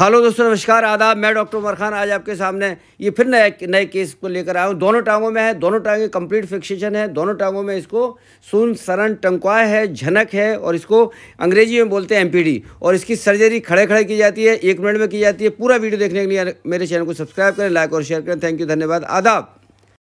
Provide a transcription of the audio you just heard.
hello दोस्तों नमस्कार आदाब मैं डॉक्टर उमर खान आज आपके सामने ये फिर नए नए केस को लेकर आया हूँ दोनों टांगों में है दोनों टांगे कंप्लीट फिक्सेशन है दोनों टांगों में इसको सुन सरन टंकवा है झनक है और इसको अंग्रेजी में बोलते हैं एमपीडी और इसकी सर्जरी खड़े खड़े की जाती है एक मिनट में की जाती है पूरा वीडियो देखने के लिए मेरे चैनल को सब्सक्राइब करें लाइक और शेयर करें थैंक यू धन्यवाद आदाब